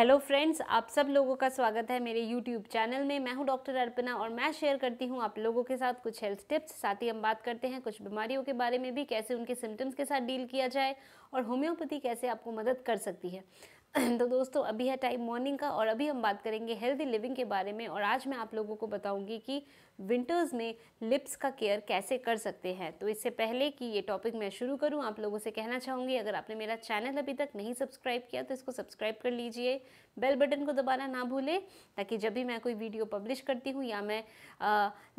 hello friends आप सब लोगों का स्वागत है मेरे यूट्यूब चैनल में मैं हूं डॉक्टर अर्पना और मैं शेयर करती हूं आप लोगों के साथ कुछ हेल्थ टिप्स साथ ही हम बात करते हैं कुछ बीमारियों के बारे में भी कैसे उनके सिम्टम्स के साथ डील किया जाए और होम्योपैथी कैसे आपको मदद कर सकती है तो दोस्तों अभी है टाइम मॉर्निंग का और अभी हम बात करेंगे हेल्दी लिविंग के बारे में और आज मैं आप लोगों को बताऊंगी कि विंटर्स में लिप्स का केयर कैसे कर सकते हैं तो इससे पहले कि ये टॉपिक मैं शुरू करूं आप लोगों से कहना चाहूँगी अगर आपने मेरा चैनल अभी तक नहीं सब्सक्राइब किया तो इसको सब्सक्राइब कर लीजिए बेल बटन को दबाना ना भूलें ताकि जब भी मैं कोई वीडियो पब्लिश करती हूँ या मैं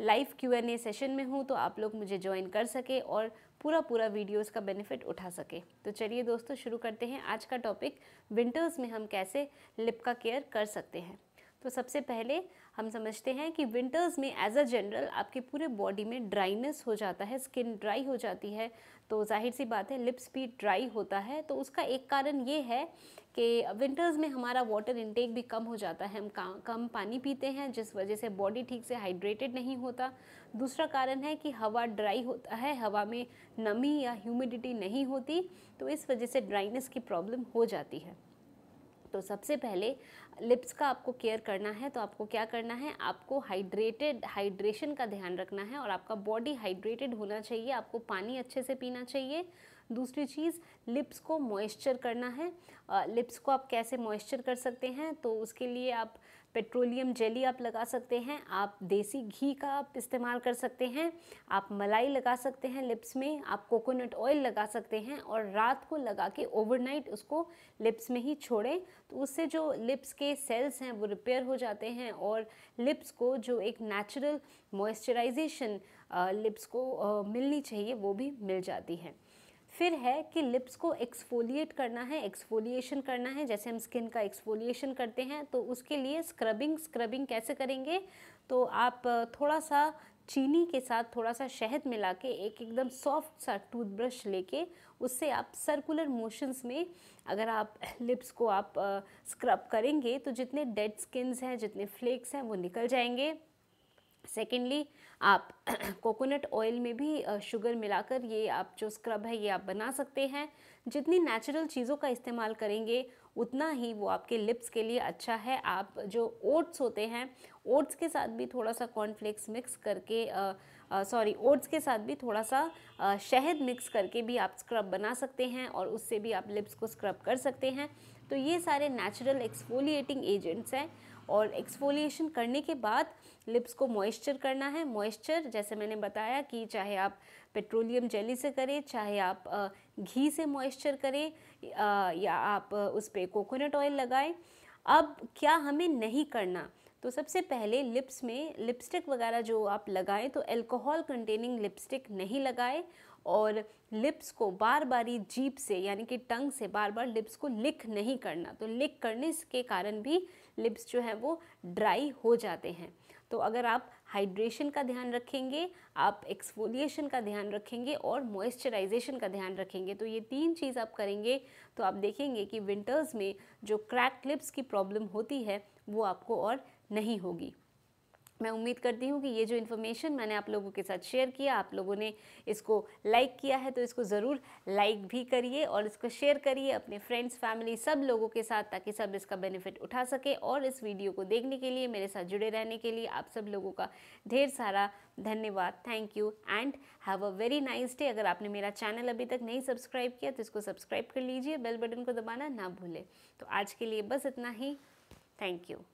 live Q and A session में हूँ तो आप लोग मुझे ज्वाइन कर सके और पूरा पूरा वीडियोज़ का बेनिफिट उठा सके तो चलिए दोस्तों शुरू करते हैं आज का टॉपिक विंटर एरियाज में हम कैसे लिप का केयर कर सकते हैं तो सबसे पहले हम समझते हैं कि विंटर्स में एज अ जनरल आपके पूरे बॉडी में ड्राइनेस हो जाता है स्किन ड्राई हो जाती है तो जाहिर सी बात है लिप्स भी ड्राई होता है तो उसका एक कारण ये है कि विंटर्स में हमारा वाटर इनटेक भी कम हो जाता है हम कम पानी पीते हैं जिस वजह से बॉडी ठीक से हाइड्रेटेड नहीं होता दूसरा कारण है कि हवा ड्राई होता है हवा में नमी या ह्यूमिडिटी नहीं होती तो इस वजह से ड्राइनेस की प्रॉब्लम हो जाती है तो सबसे पहले लिप्स का आपको केयर करना है तो आपको क्या करना है आपको हाइड्रेटेड हाइड्रेशन का ध्यान रखना है और आपका बॉडी हाइड्रेटेड होना चाहिए आपको पानी अच्छे से पीना चाहिए दूसरी चीज़ लिप्स को मॉइस्चर करना है लिप्स को आप कैसे मॉइस्चर कर सकते हैं तो उसके लिए आप पेट्रोलियम जेली आप लगा सकते हैं आप देसी घी का आप इस्तेमाल कर सकते हैं आप मलाई लगा सकते हैं लिप्स में आप कोकोनट ऑयल लगा सकते हैं और रात को लगा के ओवरनाइट उसको लिप्स में ही छोड़ें तो उससे जो लिप्स के सेल्स हैं वो रिपेयर हो जाते हैं और लिप्स को जो एक नेचुरल मॉइस्चराइजेशन लिप्स को मिलनी चाहिए वो भी मिल जाती है फिर है कि लिप्स को एक्सफोलिएट करना है एक्सफोलिएशन करना है जैसे हम स्किन का एक्सफोलिएशन करते हैं तो उसके लिए स्क्रबिंग स्क्रबिंग कैसे करेंगे तो आप थोड़ा सा चीनी के साथ थोड़ा सा शहद मिला के एक एकदम सॉफ्ट सा टूथब्रश लेके उससे आप सर्कुलर मोशंस में अगर आप लिप्स को आप स्क्रब करेंगे तो जितने डेड स्किन्स हैं जितने फ्लेक्स हैं वो निकल जाएंगे सेकेंडली आप कोकोनट ऑयल में भी शुगर मिलाकर ये आप जो स्क्रब है ये आप बना सकते हैं जितनी नेचुरल चीज़ों का इस्तेमाल करेंगे उतना ही वो आपके लिप्स के लिए अच्छा है आप जो ओट्स होते हैं ओट्स के साथ भी थोड़ा सा कॉर्नफ्लेक्स मिक्स करके सॉरी ओट्स के साथ भी थोड़ा सा आ, शहद मिक्स करके भी आप स्क्रब बना सकते हैं और उससे भी आप लिप्स को स्क्रब कर सकते हैं तो ये सारे नेचुरल एक्सफोलिएटिंग एजेंट्स हैं और एक्सफोलिएशन करने के बाद लिप्स को मॉइस्चर करना है मॉइस्चर जैसे मैंने बताया कि चाहे आप पेट्रोलियम जेली से करें चाहे आप घी से मॉइस्चर करें या आप उस पर कोकोनट ऑयल लगाएं अब क्या हमें नहीं करना तो सबसे पहले लिप्स में लिपस्टिक वगैरह जो आप लगाएं तो अल्कोहल कंटेनिंग लिपस्टिक नहीं लगाएं और लिप्स को बार बार ही जीप से यानी कि टंग से बार बार लिप्स को लिक नहीं करना तो लिक करने के कारण भी लिप्स जो हैं वो ड्राई हो जाते हैं तो अगर आप हाइड्रेशन का ध्यान रखेंगे आप एक्सफोलिएशन का ध्यान रखेंगे और मॉइस्चराइजेशन का ध्यान रखेंगे तो ये तीन चीज़ आप करेंगे तो आप देखेंगे कि विंटर्स में जो क्रैक लिप्स की प्रॉब्लम होती है वो आपको और नहीं होगी मैं उम्मीद करती हूँ कि ये जो इन्फॉर्मेशन मैंने आप लोगों के साथ शेयर किया आप लोगों ने इसको लाइक किया है तो इसको ज़रूर लाइक भी करिए और इसको शेयर करिए अपने फ्रेंड्स फैमिली सब लोगों के साथ ताकि सब इसका बेनिफिट उठा सके और इस वीडियो को देखने के लिए मेरे साथ जुड़े रहने के लिए आप सब लोगों का ढेर सारा धन्यवाद thank you and have a very nice day अगर आपने मेरा चैनल अभी तक नहीं सब्सक्राइब किया तो इसको सब्सक्राइब कर लीजिए बेल बटन को दबाना ना भूलें तो आज के लिए बस इतना ही थैंक यू